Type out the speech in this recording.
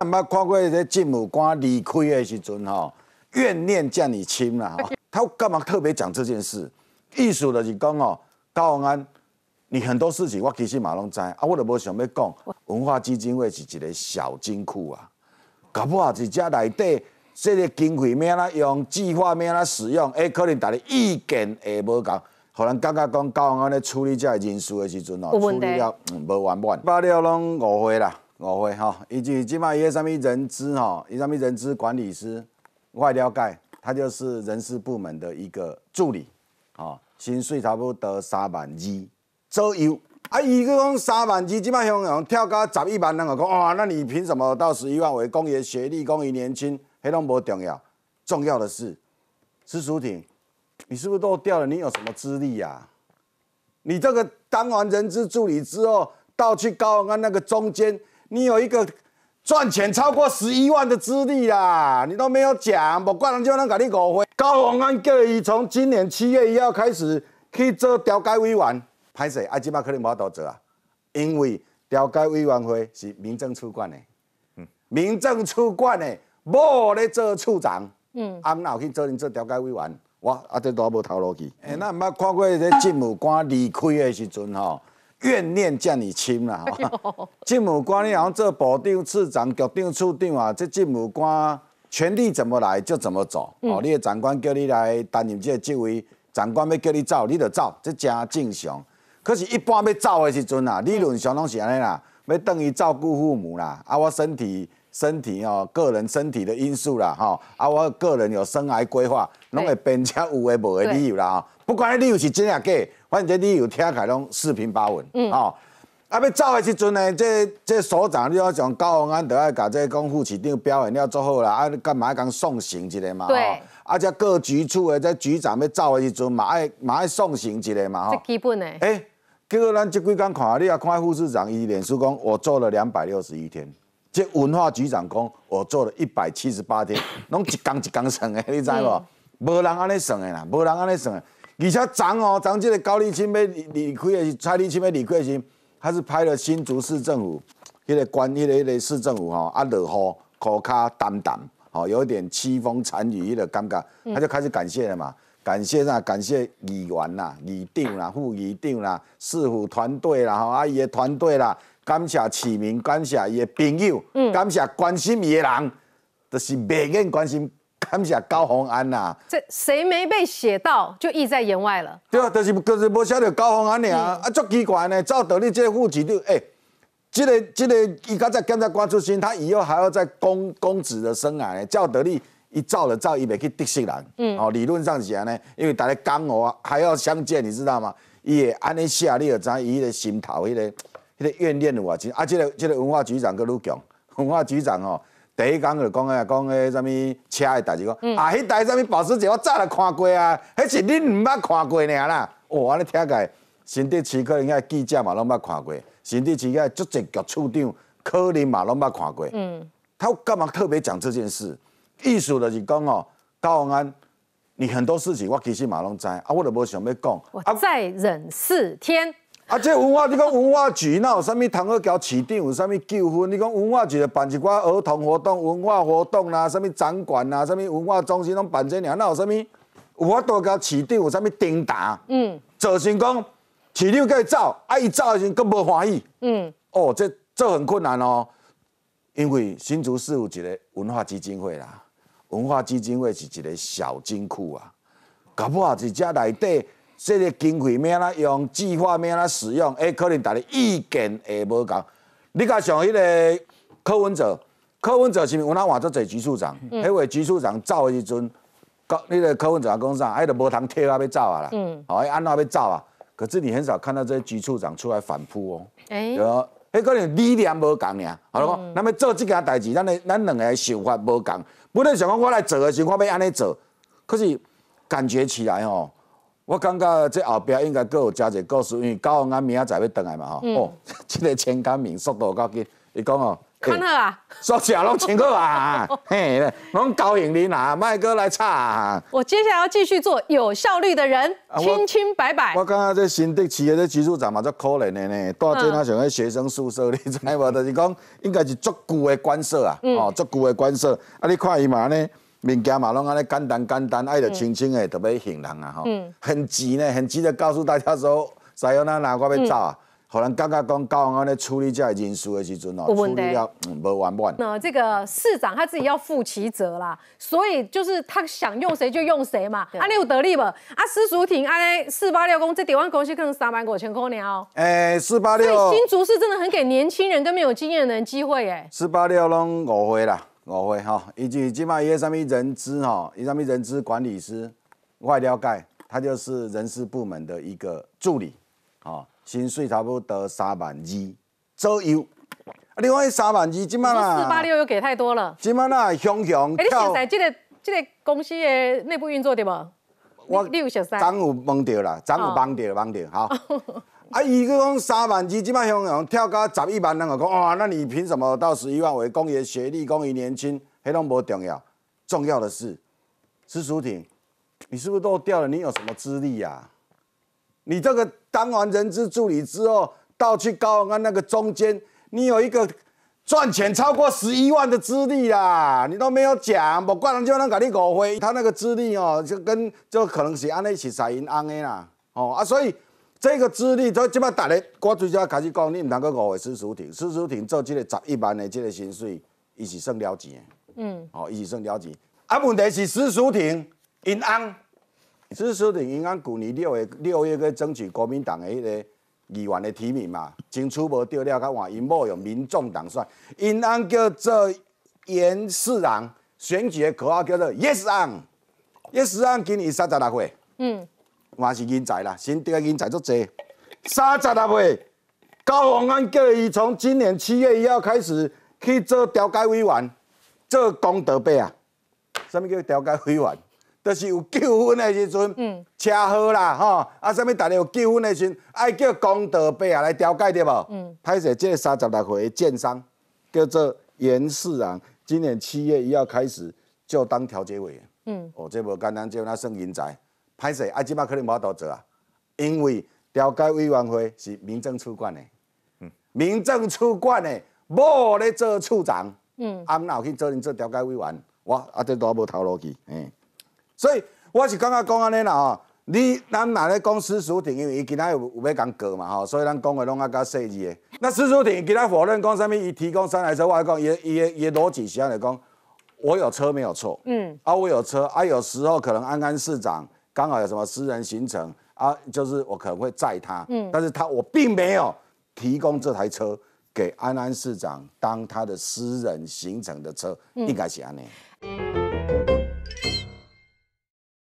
捌看过夸这政务官离开的时阵吼，怨念遮你亲啦。哈。他干嘛特别讲这件事？意思就是讲哦，高安，你很多事情我其实嘛拢知啊，我都无想要讲。文化基金会是一个小金库啊，搞不好这遮内底这个经费咩啦用计划咩啦使用，哎，可能大家意见也无同，可能感觉讲高安咧处理这人事的时阵哦，处理了无完满，爆料拢误会啦。我会哈，以及今卖伊上物人资哈，伊上物人资管理师，快了解，他就是人事部门的一个助理啊，薪水差不多三万二左右。啊，伊去讲三万二，即卖向向跳到十一万，人我讲，哇，那你凭什么到十一万？为公讲，学历、公历、年轻，黑龙不重要，重要的是，施淑婷，你是不是都掉了？你有什么资历呀？你这个当完人资助理之后，到去高安那个中间。你有一个赚钱超过十一万的资历啦，你都没有讲，不怪人就能搞你误会。高雄安叫伊从今年七月一号开始去做调解委员，拍摄啊，即摆可能无多做啊，因为调解委员会是民政处管的，嗯，民政处管的无咧做处长，嗯，安有去做你做调解委员，我啊，这都无头路去。诶。那毋捌看过这政务官离开的时阵吼。怨念叫你轻了，政府官你然做部长、市长局长处长啊，这政府官权力怎么来就怎么做。哦，你的长官叫你来担任这个职位，长官要叫你走，你就走，这正正常。可是，一般要走的时阵啊，理论上拢是安尼啦，要等于照顾父母啦，啊，我身体。身体哦，个人身体的因素啦，哈啊，我个人有生癌规划，拢会变且有诶无诶理由啦。哈，不管理由是真啊假，反正理由听起来拢四平八稳，嗯，哈。啊，要走诶时阵呢，这这所长你要向高宏安都要甲这个副市长表演了做好啦，啊干嘛讲送行一个嘛，对。啊，再各局处诶，这局长要走诶时阵嘛，爱嘛爱送行一个嘛，哈。这基本诶。哎，结果咱即几工看，你啊看护士长伊脸书讲，我做了两百六十一天。这文化局长讲，我做了一百七十八天，拢一工一工算的，你知无？没人安尼算的啦，没人安尼算的。而且张哦，张这个高丽青要离开的是蔡丽青要离开的是，他是拍了新竹市政府，迄个关迄个迄个市政府吼，啊，落雨涂卡澹，澹吼，有一点凄风残雨，迄个尴尬，他就开始感谢了嘛，感谢啥？感谢议员啦、议定啦，副议定啦，市府团队啦，吼，阿姨的团队啦。感谢市民，感谢伊的朋友，感谢关心伊的人，就是未瘾关心。感谢高宏安呐！这谁没被写到，就意在言外了。对啊，就是就是无写到高宏安尔，啊足奇怪呢！赵德利这个父子，哎，这个这个伊刚才刚才关注新，他以后还要在公公子的生涯呢。赵德利一照了照，伊袂去得罪人。嗯，哦，理论上是安呢，因为大家讲哦还要相见，你知道吗？伊会安尼写你了知伊的心头，迄个。迄个怨念的话，啊，即个即个文化局长阁愈强，文化局长哦，第一讲就讲诶，讲诶，啥物车诶代志，讲啊，迄代啥物保时捷，我早都看过啊，迄是恁毋捌看过尔啦。哦，安尼听来，新迪市可能记者嘛拢捌看过，新迪市遐足政局处长可能嘛拢捌看过。嗯，他干嘛特别讲这件事？意思就是讲哦，高宏安，你很多事情我其实嘛拢知，啊，我著无想要讲。我再忍四天。啊！这文化，你讲文化局那有啥物通好交市长有啥物纠纷？你讲文化局就办一寡儿童活动、文化活动啦，啥物展馆啦，啥物文化中心拢办这两，那有啥物有法度交市长有啥物订单？嗯，造成讲市长该走，啊，伊走的时候佫无欢喜。嗯，哦，这这很困难哦，因为新竹市有一个文化基金会啦，文化基金会是一个小金库啊，搞不好这家内底。这个经费咩啦用，计划咩啦使用，哎，可能大家意见会无同。你讲像迄个柯文哲，柯文哲是是我那换做做局处长，迄位局处长走的时阵，搞那个柯文哲讲啥？哎，就无通退啊，要走啊啦。嗯。安怎被走啊。可是你很少看到这些局处长出来反扑哦。哎。哎，可能理念无同呀，好了那么做这件代志，咱咧咱两个想法无同。本来想讲我来做的时候，我要安尼做，可是感觉起来吼。我感觉这后边应该搁有加些故事，因为高英啊明仔载要回来嘛吼。哦，这个陈干明速度够紧，伊讲哦。看好啊，宿舍了拢请过啊。嘿，拢高英你啊，麦哥来唱。我接下来要继续做有效率的人，清清白白。我刚刚在新企业的技术长嘛，这可怜的呢，大正那像个学生宿舍，你知无？就是讲应该是足旧的关舍啊，哦，足旧的关舍，啊，你看伊嘛呢？物件嘛，拢安尼简单简单，爱着清清的，特别行人啊吼，很急呢，很急的告诉大家说，怎有那哪块要走啊，可能刚刚讲高雄安尼处理这人事的时阵哦，处理了无完完。那这个市长他自己要负其责啦，所以就是他想用谁就用谁嘛，安尼有得利不？啊，施叔婷安尼四八六公这点万公司可能三万五千块呢哦。哎，四八六。新竹是真的很给年轻人跟没有经验的人机会哎。四八六拢五岁啦。五会哈，以及今摆个什么人资哈，以什么人资管理师也了解，他就是人事部门的一个助理，哦。薪水差不多三万二左右。另外三万二，今晚啦四八六又给太多了。今摆啦，香凶哎，你现在这个这个公司的内部运作对不？我你有蒙到啦，涨有蒙到，帮到好。啊！一个讲三万几，即摆像样跳高十一万，那个讲哇，那你凭什么到十一万？为工业学历、公务年轻，迄拢无重要。重要的是，施书婷，你是不是都掉了？你有什么资历呀？你这个当完人事助理之后，到去高安那个中间，你有一个赚钱超过十一万的资历啦，你都没有讲。不怪人就能搞你狗飞。他那个资历哦，就跟就可能是安尼一起彩银安的啦。哦啊，所以。这个资历，这即摆逐日我最早开始讲，你毋能够误会施书婷，施书婷做这个十一万的这个薪水，伊是算了钱的。嗯，哦，伊是算了钱。啊，问题是施书婷，尹安，施书婷尹安去年六月六月去争取国民党的迄个议员的提名嘛，争取无掉了，较换因某用民众党选，尹安叫做严世安，选举口号叫做 Yes 安，Yes 安今年三十六岁。嗯。嘛是人才啦，新这人才就多。三十六岁，高宏安叫伊从今年七月一号开始去做调解委员，做功德碑啊。什么叫调解委员？就是有纠纷的时阵，嗯，车祸啦，吼，啊，什么大家有纠纷的时阵，爱叫功德碑啊来调解对无？嗯，拍就这三十来岁的建商，叫做严世仁，今年七月一号开始就当调解委员。嗯，哦，这不简单，叫那算人才。歹势啊，即摆可能无法度做啊，因为调解委员会是民政处管的，嗯，民政处管的，无咧做处长，嗯，硬有去做任做调解委员，我啊这都无头路去，嗯，所以我是感觉讲安尼啦吼，你咱若咧讲私塾庭，因为伊今仔有有咩讲过嘛吼，所以咱讲的拢啊较细致的。那私属庭今仔否认讲啥物，伊提供三台车，我讲也伊也逻辑是安尼讲，我有车没有错，嗯，啊我有车，啊有时候可能安安市长。刚好有什么私人行程啊？就是我可能会载他，嗯，但是他我并没有提供这台车给安安市长当他的私人行程的车，应该写安